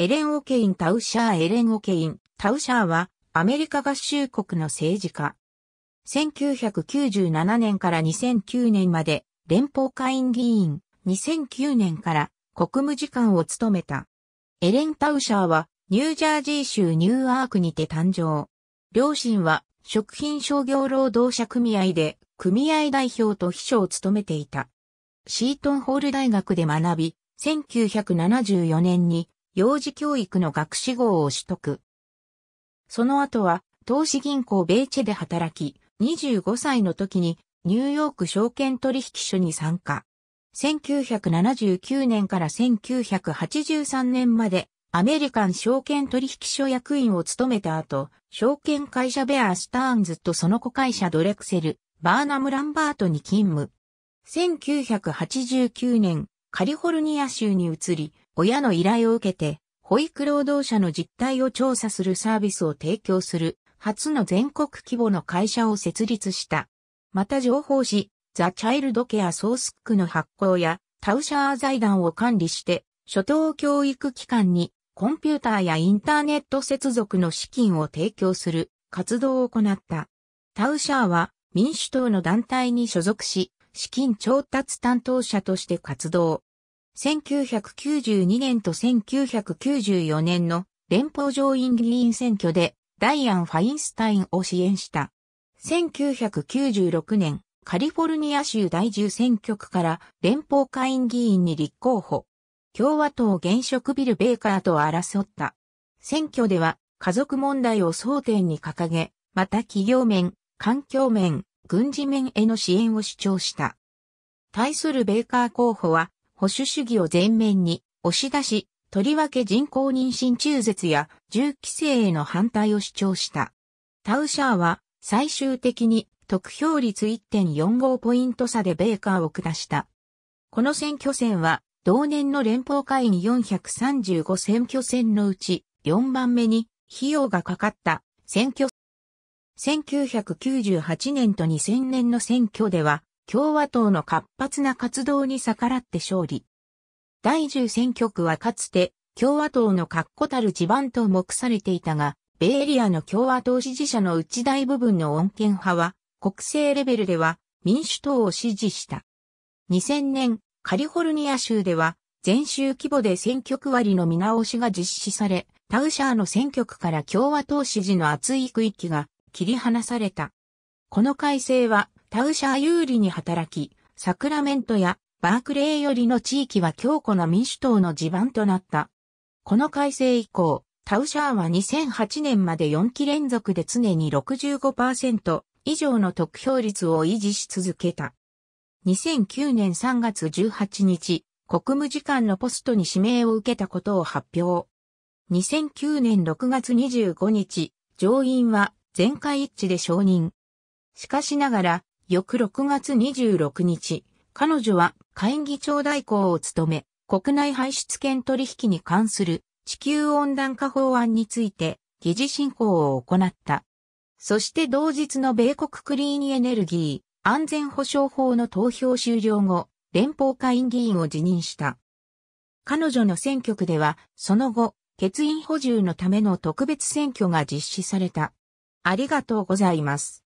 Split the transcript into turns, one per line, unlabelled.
エレン・オケイン・タウシャー・エレン・オケイン・タウシャーは、アメリカ合衆国の政治家。1997年から2009年まで、連邦下院議員、2009年から国務次官を務めた。エレン・タウシャーは、ニュージャージー州ニューアークにて誕生。両親は、食品商業労働者組合で、組合代表と秘書を務めていた。シートンホール大学で学び、1974年に幼児教育の学士号を取得。その後は、投資銀行ベイチェで働き、25歳の時にニューヨーク証券取引所に参加。1979年から1983年までアメリカン証券取引所役員を務めた後、証券会社ベアー・スターンズとその子会社ドレクセル、バーナム・ランバートに勤務。1989年、カリフォルニア州に移り、親の依頼を受けて、保育労働者の実態を調査するサービスを提供する、初の全国規模の会社を設立した。また情報誌、ザ・チャイルドケア・ソースックの発行や、タウシャー財団を管理して、初等教育機関にコンピューターやインターネット接続の資金を提供する活動を行った。タウシャーは民主党の団体に所属し、資金調達担当者として活動。1992年と1994年の連邦上院議員選挙でダイアン・ファインスタインを支援した。1996年、カリフォルニア州第10選挙区から連邦下院議員に立候補。共和党現職ビル・ベイカーと争った。選挙では家族問題を争点に掲げ、また企業面、環境面、軍事面への支援を主張した。対するベーカー候補は、保守主義を前面に押し出し、とりわけ人工妊娠中絶や銃規制への反対を主張した。タウシャーは最終的に得票率1.45ポイント差でベーカーを下した。この選挙戦は同年の連邦会議435選挙戦のうち4番目に費用がかかった選挙1998年と2000年の選挙では、共和党の活発な活動に逆らって勝利。第10選挙区はかつて共和党の確固たる地盤と目されていたが、ベイエリアの共和党支持者の内大部分の穏健派は、国政レベルでは民主党を支持した。2000年、カリフォルニア州では、全州規模で選挙区割りの見直しが実施され、タウシャーの選挙区から共和党支持の厚い区域が切り離された。この改正はタウシャー有利に働き、サクラメントやバークレーよりの地域は強固な民主党の地盤となった。この改正以降、タウシャーは2008年まで4期連続で常に65%以上の得票率を維持し続けた。2009年3月18日、国務次官のポストに指名を受けたことを発表。2009年6月25日、上院は全会一致で承認。しかしながら、翌6月26日、彼女は会議長代行を務め、国内排出権取引に関する地球温暖化法案について議事進行を行った。そして同日の米国クリーンエネルギー安全保障法の投票終了後、連邦会議員を辞任した。彼女の選挙区では、その後、欠員補充のための特別選挙が実施された。ありがとうございます。